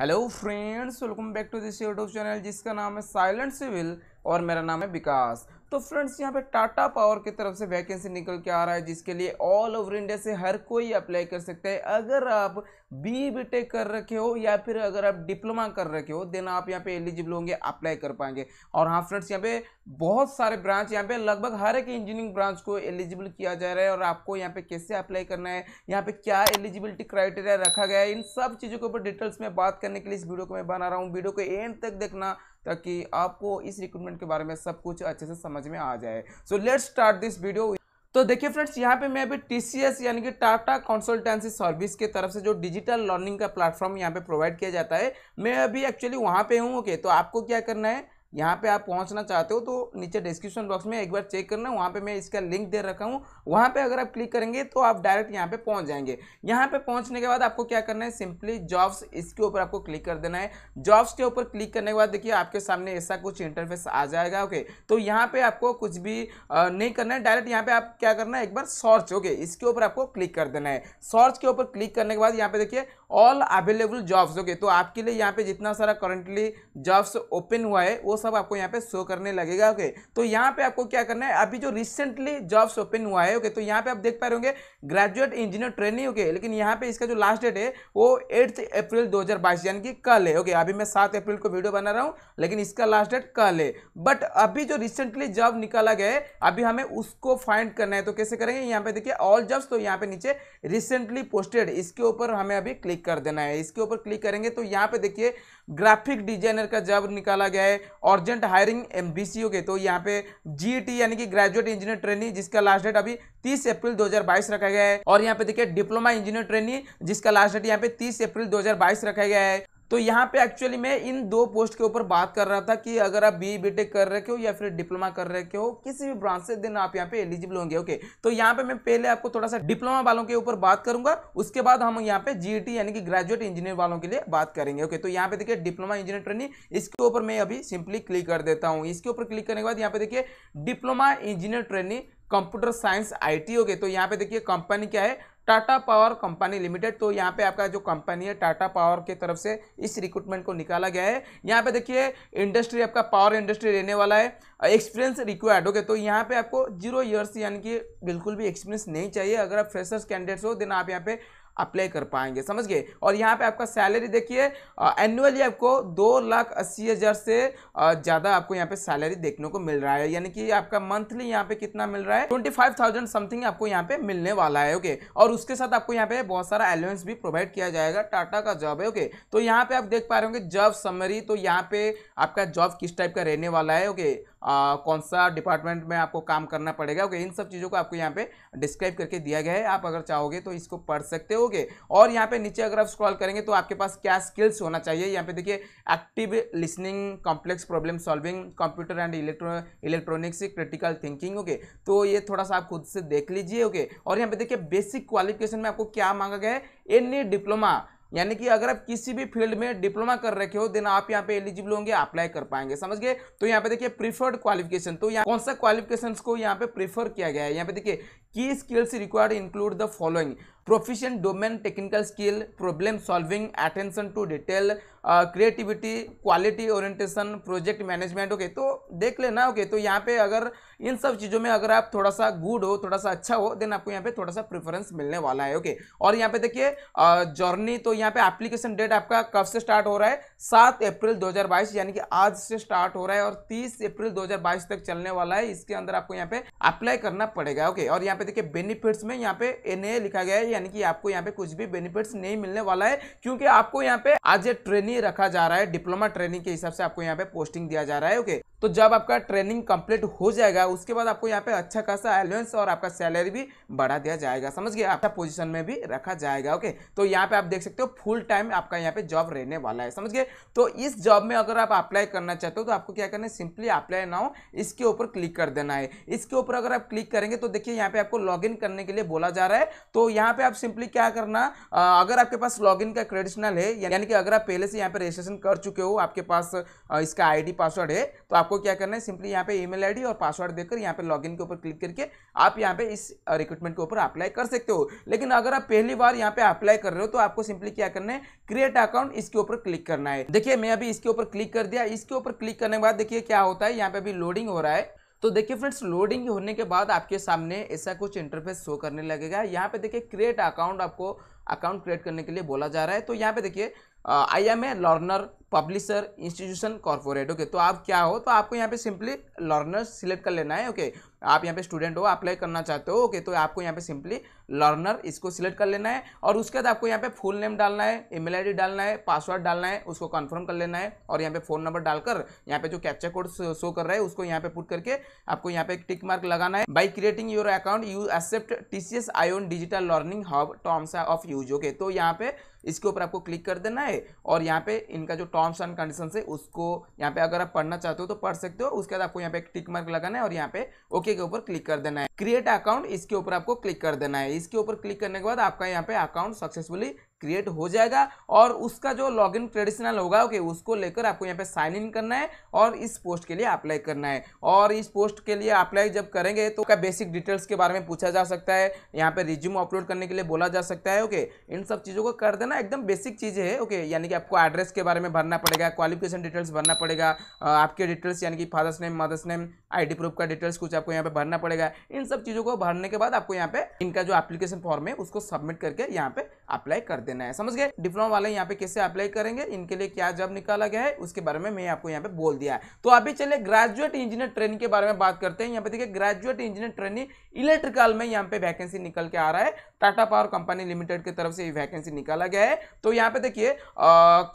Hello friends welcome back to this YouTube channel जिसका नाम है साइलेंट सिविल और मेरा नाम है विकास तो फ्रेंड्स यहाँ पे टाटा पावर की तरफ से वैकेंसी निकल के आ रहा है जिसके लिए ऑल ओवर इंडिया से हर कोई अप्लाई कर सकता है अगर आप बी बीटेक कर रखे हो या फिर अगर आप डिप्लोमा कर रखे हो देन आप यहाँ पे एलिजिबल होंगे अप्लाई कर पाएंगे और हाँ फ्रेंड्स यहाँ पे बहुत सारे ब्रांच यहाँ पे लगभग हर एक इंजीनियरिंग ब्रांच को एलिजिबल किया जा रहा है और आपको यहाँ पे कैसे अप्लाई करना है यहाँ पे क्या एलिजिबिलिटी क्राइटेरिया रखा गया है इन सब चीज़ों के ऊपर डिटेल्स में बात करने के लिए इस वीडियो को मैं बना रहा हूँ वीडियो को एंड तक देखना ताकि आपको इस रिक्रूटमेंट के बारे में सब कुछ अच्छे से समझ में आ जाए so let's start this video तो देखिए फ्रेंड्स यहाँ पे मैं अभी टी यानी कि टाटा कंसल्टेंसी सर्विस के तरफ से जो डिजिटल लर्निंग का प्लेटफॉर्म यहाँ पे प्रोवाइड किया जाता है मैं अभी एक्चुअली वहाँ पे हूँ ओके तो आपको क्या करना है यहाँ पे आप पहुँचना चाहते हो तो नीचे डिस्क्रिप्शन बॉक्स में एक बार चेक करना वहाँ पे मैं इसका लिंक दे रखा हूँ वहाँ पे अगर आप क्लिक करेंगे तो आप डायरेक्ट यहाँ पे पहुँच जाएंगे यहाँ पे पहुँचने के बाद आपको क्या करना है सिंपली जॉब्स इसके ऊपर आपको क्लिक कर देना है जॉब्स के ऊपर क्लिक करने के बाद देखिए आपके सामने ऐसा कुछ इंटरफेस आ जाएगा ओके तो यहाँ पर आपको कुछ भी नहीं करना है डायरेक्ट यहाँ पर आप क्या करना है एक बार सर्च ओके इसके ऊपर आपको क्लिक कर देना है सर्च के ऊपर क्लिक करने के बाद यहाँ पे देखिए ऑल अवेलेबल जॉब्स ओके तो आपके लिए यहाँ पे जितना सारा करंटली जॉब्स ओपन हुआ है वो सब आपको यहाँ पे शो करने लगेगा ओके तो यहाँ पे आपको क्या करना है अभी जो रिसेंटली जॉब्स ओपन हुआ है ओके तो यहाँ पे आप देख पा रहे होंगे ग्रेजुएट इंजीनियर ट्रेनिंग ओके लेकिन यहाँ पे इसका जो लास्ट डेट है वो एट्थ अप्रैल दो यानी कि कल है ओके अभी मैं सात अप्रैल को वीडियो बना रहा हूँ लेकिन इसका लास्ट डेट कल है बट अभी जो रिसेंटली जॉब निकाला गया है अभी हमें उसको फाइंड करना है तो कैसे करेंगे यहाँ पे देखिए ऑल जॉब्स तो यहाँ पे नीचे रिसेंटली पोस्टेड इसके ऊपर हमें अभी क्लिक क्लिक कर देना है इसके ऊपर क्लिक करेंगे तो यहाँ पे देखिए ग्राफिक डिजाइनर का जॉब निकाला गया है urgent hiring M B C के तो यहाँ पे जी e यानी कि ग्रेजुएट इंजीनियर ट्रेनिंग जिसका लास्ट डेट अभी तीस अप्रैल 2022 रखा गया है और यहाँ पे देखिए डिप्लोमा इंजीनियर ट्रेनिंग जिसका लास्ट डेट यहाँ पे तीस अप्रैल 2022 रखा गया है तो यहाँ पे एक्चुअली मैं इन दो पोस्ट के ऊपर बात कर रहा था कि अगर आप बी बी e कर रहे हो या फिर डिप्लोमा कर रहे हो किसी भी ब्रांच से दिन आप यहाँ पे एलिजिबल होंगे ओके तो यहाँ पे मैं पहले आपको थोड़ा सा डिप्लोमा वालों के ऊपर बात करूंगा उसके बाद हम यहाँ पे जीईटी e यानी कि ग्रेजुएट इंजीनियर वालों के लिए बात करेंगे ओके तो यहाँ पे देखिए डिप्लोमा इंजीनियर ट्रेनिंग इसके ऊपर मैं अभी सिंपली क्लिक कर देता हूँ इसके ऊपर क्लिक करने के बाद यहाँ पे देखिए diploma engineer training computer science IT हो गए तो यहाँ पे देखिए कंपनी क्या है टाटा पावर कंपनी लिमिटेड तो यहाँ पे आपका जो कंपनी है टाटा पावर की तरफ से इस रिक्रूटमेंट को निकाला गया है यहाँ पे देखिए इंडस्ट्री आपका पावर इंडस्ट्री रहने वाला है एक्सपीरियंस रिक्वायर्ड ओके तो यहाँ पे आपको जीरो ईयर्स यानी कि बिल्कुल भी एक्सपीरियंस नहीं चाहिए अगर आप फ्रेशर्स कैंडिडेट्स हो देना आप यहाँ पे अप्लाई कर पाएंगे समझ गए और यहाँ पे आपका सैलरी देखिए एनुअली आपको दो लाख अस्सी हज़ार से ज़्यादा आपको यहाँ पे सैलरी देखने को मिल रहा है यानी कि आपका मंथली यहाँ पे कितना मिल रहा है ट्वेंटी फाइव थाउजेंड समथिंग आपको यहाँ पे मिलने वाला है ओके और उसके साथ आपको यहाँ पे बहुत सारा एलोवेंस भी प्रोवाइड किया जाएगा टाटा का जॉब है ओके तो यहाँ पर आप देख पा रहे होंगे जॉब समरी तो यहाँ पे आपका जॉब किस टाइप का रहने वाला है ओके आ, कौन सा डिपार्टमेंट में आपको काम करना पड़ेगा ओके इन सब चीज़ों को आपको यहाँ पे डिस्क्राइब करके दिया गया है आप अगर चाहोगे तो इसको पढ़ सकते हो होगे और यहाँ पे नीचे अगर आप स्क्रॉल करेंगे तो आपके पास क्या स्किल्स होना चाहिए यहाँ पे देखिए active listening complex problem solving computer and electro electronics critical thinking okay तो ये थोड़ा सा आप खुद से देख लीजिए ओके और यहाँ पे देखिए बेसिक क्वालिफिकेशन में आपको क्या मांगा गया है एन डिप्लोमा e यानी कि अगर आप किसी भी फील्ड में डिप्लोमा कर रखे हो देन आप यहाँ पे एलिजिबल होंगे अप्लाई कर पाएंगे समझ गए तो यहाँ पे देखिए प्रीफर्ड क्वालिफिकेशन तो यहाँ कौन सा क्वालिफिकेशन को यहाँ पे प्रीफर किया गया है यहाँ पे देखिए की skills required include the following proficient domain technical skill problem solving attention to detail creativity quality orientation project management okay तो देख लेना ओके okay, तो यहाँ पे अगर इन सब चीज़ों में अगर आप थोड़ा सा गुड हो थोड़ा सा अच्छा हो देन आपको यहाँ पे थोड़ा सा प्रेफरेंस मिलने वाला है ओके okay? और यहाँ पे देखिए जर्नी uh, तो यहाँ पे एप्लीकेशन डेट आपका कब से स्टार्ट हो रहा है सात अप्रैल दो यानी कि आज से स्टार्ट हो रहा है और तीस अप्रैल दो तक चलने वाला है इसके अंदर आपको यहाँ पे अप्लाई करना पड़ेगा ओके okay? और यहाँ पे देखिए बेनिफिट्स में यहाँ पे एन लिखा गया है यानी कि आपको यहाँ पे कुछ भी बेनिफिट्स नहीं मिलने वाला है क्योंकि आपको यहाँ पे आज ए ट्रेनिंग रखा जा रहा है डिप्लोमा ट्रेनिंग के हिसाब से आपको यहाँ पे पोस्टिंग दिया जा रहा है ओके तो जब आपका ट्रेनिंग कंप्लीट हो जाएगा उसके बाद आपको यहाँ पे अच्छा खासा अलाउंस और आपका सैलरी भी बढ़ा दिया जाएगा समझ गया आपका पोजीशन में भी रखा जाएगा ओके तो यहाँ पे आप देख सकते हो फुल टाइम आपका यहाँ पे जॉब रहने वाला है समझ गए तो इस जॉब में अगर आप अप्लाई करना चाहते हो तो आपको क्या करना है सिंपली अप्लाई नाउ इसके ऊपर क्लिक कर देना है इसके ऊपर अगर आप क्लिक करेंगे तो देखिए यहाँ पे आपको लॉग करने के लिए बोला जा रहा है तो यहाँ पे आप सिंपली क्या करना अगर आपके पास लॉग का क्रेडिशनल है यानी कि अगर आप पहले से यहाँ पे रजिस्ट्रेशन कर चुके हो आपके पास इसका आई पासवर्ड है तो आप आपको क्या करना है सिंपली यहाँ पे ईमेल आईडी और पासवर्ड देकर यहाँ पे लॉगिन के ऊपर क्लिक करके आप यहाँ पे इस रिक्रूटमेंट के ऊपर अप्लाई कर सकते हो लेकिन अगर आप पहली बार यहाँ पे अप्लाई कर रहे हो तो आपको सिंपली क्या करना है क्रिएट अकाउंट इसके ऊपर क्लिक करना है देखिए मैं अभी इसके ऊपर क्लिक कर दिया इसके ऊपर क्लिक करने के बाद देखिए क्या होता है यहाँ पे अभी लोडिंग हो रहा है तो देखिए फ्रेंड्स लोडिंग होने के बाद आपके सामने ऐसा कुछ इंटरफेस शो करने लगेगा यहाँ पे देखिए क्रिएट अकाउंट आपको अकाउंट क्रिएट करने के लिए बोला जा रहा है तो यहाँ पे देखिए I am a learner publisher institution corporate okay तो आप क्या हो तो आपको यहाँ पे सिंपली लर्नर सिलेक्ट कर लेना है ओके okay? आप यहाँ पे स्टूडेंट हो अप्लाई करना चाहते हो ओके okay? तो आपको यहाँ पे सिंपली लर्नर इसको सिलेक्ट कर लेना है और उसके बाद आपको यहाँ पे फुल नेम डालना है ईमेल आईडी डालना है पासवर्ड डालना है उसको कन्फर्म कर लेना है और यहाँ पे फ़ोन नंबर डालकर यहाँ पे जो कैप्चा कोड शो कर रहा है उसको यहाँ पे पुट करके आपको यहाँ पे एक टिक मार्क लगाना है by creating your account you accept T C S I on digital learning hub terms of use okay तो यहाँ पे इसके ऊपर आपको क्लिक कर देना है और यहाँ पे इनका जो टर्म्स एंड कंडीशन है उसको यहाँ पे अगर आप पढ़ना चाहते हो तो पढ़ सकते हो उसके बाद आपको यहाँ पे एक टिक मार्क लगाना है और यहाँ पे ओके के ऊपर क्लिक कर देना है क्रिएट अकाउंट इसके ऊपर आपको क्लिक कर देना है इसके ऊपर क्लिक करने के बाद आपका यहाँ पे अकाउंट सक्सेसफुली क्रिएट हो जाएगा और उसका जो लॉगिन ट्रेडिशनल होगा ओके उसको लेकर आपको यहाँ पे साइन इन करना है और इस पोस्ट के लिए अप्लाई करना है और इस पोस्ट के लिए अप्लाई जब करेंगे तो क्या बेसिक डिटेल्स के बारे में पूछा जा सकता है यहाँ पे रिज्यूम अपलोड करने के लिए बोला जा सकता है ओके इन सब चीज़ों को कर देना एकदम बेसिक चीज़ है ओके यानी कि आपको एड्रेस के बारे में भरना पड़ेगा क्वालिफिकेशन डिटेल्स भरना पड़ेगा आपके डिटेल्स यानी कि father's name mother's name ID proof का डिटेल्स कुछ आपको यहाँ पे भरना पड़ेगा इन सब चीज़ों को भरने के बाद आपको यहाँ पे इनका जो एप्लीकेशन फॉर्म है उसको सबमिट करके यहाँ पे अप्लाई कर देना है समझ गए डिप्लोमा वाले यहाँ पे कैसे अप्लाई करेंगे इनके लिए क्या जॉब निकाला गया है उसके बारे में मैं आपको यहाँ पे बोल दिया है तो अभी चले ग्रेजुएट इंजीनियर ट्रेनिंग के बारे में बात करते हैं यहाँ पे देखिए ग्रेजुएट इंजीनियर ट्रेनिंग इलेक्ट्रिकल में यहाँ पे वैकेंसी निकल के आ रहा है टाटा पावर कंपनी लिमिटेड की तरफ से वैकेंसी निकाला गया है तो यहाँ पे देखिए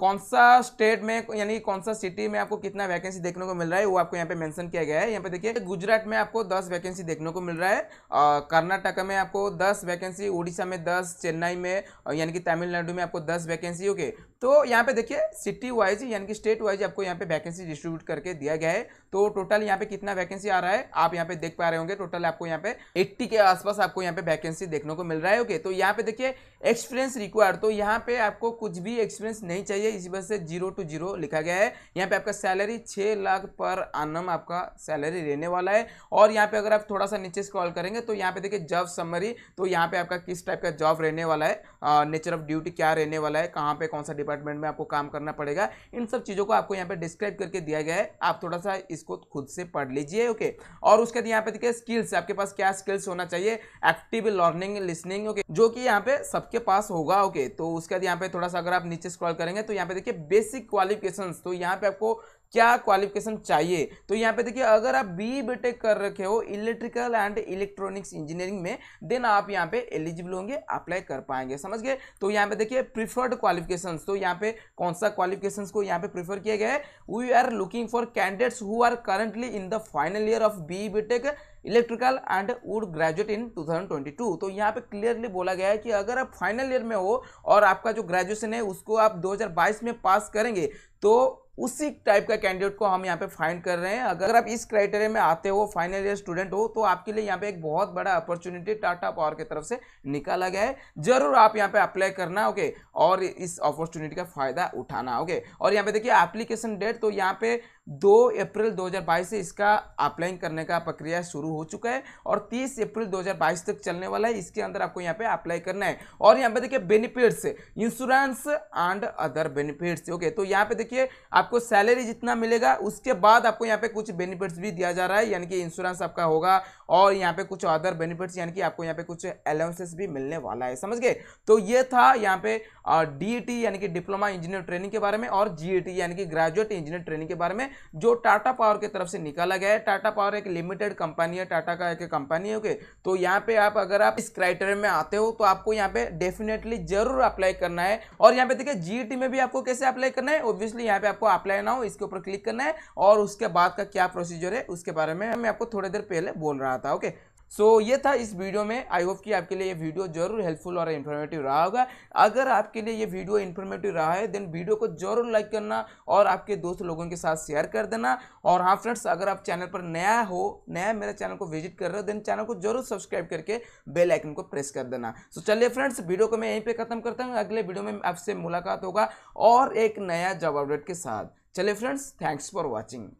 कौन सा स्टेट में यानी कौन सा सिटी में आपको कितना वैकेंसी देखने को मिल रहा है वो आपको यहाँ पे मैंशन किया गया है यहाँ पे देखिए गुजरात में आपको दस वैकेंसी देखने को मिल रहा है कर्नाटक में आपको दस वैकेंसी उड़ीसा में दस चेन्नई में यानी कि तमिलनाडु में आपको दस वैकेंसी ओके तो यहाँ पे देखिए सिटी वाइज यानी कि स्टेट वाइज आपको यहाँ पे वैकेंसी डिस्ट्रीब्यूट करके दिया गया है तो टोटल यहाँ पे कितना वैकेंसी आ रहा है आप यहाँ पे देख पा रहे होंगे टोटल आपको यहाँ पे 80 के आसपास आपको यहाँ पे वैकेंसी देखने को मिल रहा है ओके तो यहाँ पे देखिए एक्सपीरियंस रिक्वायर तो यहाँ पे आपको कुछ भी एक्सपीरियंस नहीं चाहिए इसी वजह से जीरो टू जीरो लिखा गया है यहाँ पे आपका सैलरी छः लाख पर आनम आपका सैलरी रहने वाला है और यहाँ पे अगर आप थोड़ा सा नीचे स्क्रॉल करेंगे तो यहाँ पे देखिए जॉब समरी तो यहाँ पे आपका किस टाइप का जॉब रहने वाला है नेचर ऑफ ड्यूटी क्या रहने वाला है कहाँ पे कौन सा डिपार्टमेंट में आपको काम करना पड़ेगा इन सब चीज़ों को आपको यहाँ पे डिस्क्राइब करके दिया गया है आप थोड़ा सा इसको खुद से पढ़ लीजिए ओके और उसके बाद यहाँ पे देखिए स्किल्स आपके पास क्या स्किल्स होना चाहिए एक्टिव लर्निंग लिसनिंग ओके जो कि यहाँ पे सबके पास होगा ओके तो उसके बाद यहाँ पे थोड़ा सा अगर आप नीचे स्क्रॉल करेंगे तो यहाँ पे देखिए बेसिक क्वालिफिकेशन तो यहाँ पे आपको क्या क्वालिफिकेशन चाहिए तो यहाँ पे देखिए अगर आप बी बीटेक e कर रखे हो इलेक्ट्रिकल एंड इलेक्ट्रॉनिक्स इंजीनियरिंग में देन आप यहाँ पे एलिजिबल होंगे अप्लाई कर पाएंगे समझ गए तो यहाँ पे देखिए प्रीफर्ड क्वालिफिकेशन तो यहाँ पे कौन सा क्वालिफिकेशन को यहाँ पे प्रीफर किया गया है we are looking for candidates who are currently in the final year of B BTech electrical and would graduate in 2022 तो यहाँ पे क्लियरली बोला गया है कि अगर आप फाइनल ईयर में हो और आपका जो ग्रेजुएशन है उसको आप 2022 में पास करेंगे तो उसी टाइप का कैंडिडेट को हम यहाँ पे फाइंड कर रहे हैं अगर आप इस क्राइटेरिया में आते हो फाइनल ईयर स्टूडेंट हो तो आपके लिए यहाँ पे एक बहुत बड़ा अपॉर्चुनिटी टाटा पावर की तरफ से निकाला गया है जरूर आप यहाँ पे अप्लाई करना ओके और इस अपॉर्चुनिटी का फायदा उठाना ओके और यहाँ पे देखिए एप्लीकेशन डेट तो यहाँ पे दो अप्रैल 2022 से इसका अप्लाइंग करने का प्रक्रिया शुरू हो चुका है और 30 अप्रैल 2022 तक चलने वाला है इसके अंदर आपको यहाँ पे अप्लाई करना है और यहाँ पे देखिए benefits insurance and other benefits okay तो यहाँ पे देखिए आपको सैलरी जितना मिलेगा उसके बाद आपको यहाँ पे कुछ बेनिफिट्स भी दिया जा रहा है यानी कि इंश्योरेंस आपका होगा और यहाँ पे कुछ अदर बेनिफिट्स यानी कि आपको यहाँ पे कुछ अलाउंसेस भी मिलने वाला है समझ गए तो ये था यहाँ पे डी e यानी कि डिप्लोमा इंजीनियर ट्रेनिंग के बारे में और जी e यानी कि ग्रेजुएट इंजीनियर ट्रेनिंग के बारे में जो टाटा पावर की तरफ से निकाला गया है टाटा पावर एक लिमिटेड कंपनी है टाटा का एक कंपनी है ओके तो यहाँ पे आप अगर आप इस क्राइटेरिया में आते हो तो आपको यहाँ पे डेफिनेटली जरूर अप्लाई करना है और यहाँ पे देखिए जी में भी आपको कैसे अप्लाई करना है ऑब्वियसली यहाँ पे आपको अप्लाई ना हो इसके ऊपर क्लिक करना है और उसके बाद का क्या प्रोसीजर है उसके बारे में मैं आपको थोड़ी देर पहले बोल रहा था ओके सो so, ये था इस वीडियो में आई होप कि आपके लिए ये वीडियो जरूर हेल्पफुल और इन्फॉर्मेटिव रहा होगा अगर आपके लिए ये वीडियो इन्फॉर्मेटिव रहा है देन वीडियो को जरूर लाइक करना और आपके दोस्त लोगों के साथ शेयर कर देना और हाँ फ्रेंड्स अगर आप चैनल पर नया हो नया मेरे चैनल को विजिट कर रहे हो देन चैनल को जरूर सब्सक्राइब करके बेल आइकन को प्रेस कर देना सो so, चलिए फ्रेंड्स वीडियो को मैं यहीं पर खत्म करता हूँ अगले वीडियो में आपसे मुलाकात होगा और एक नया जॉब अपडेट के साथ चलिए फ्रेंड्स थैंक्स फॉर वॉचिंग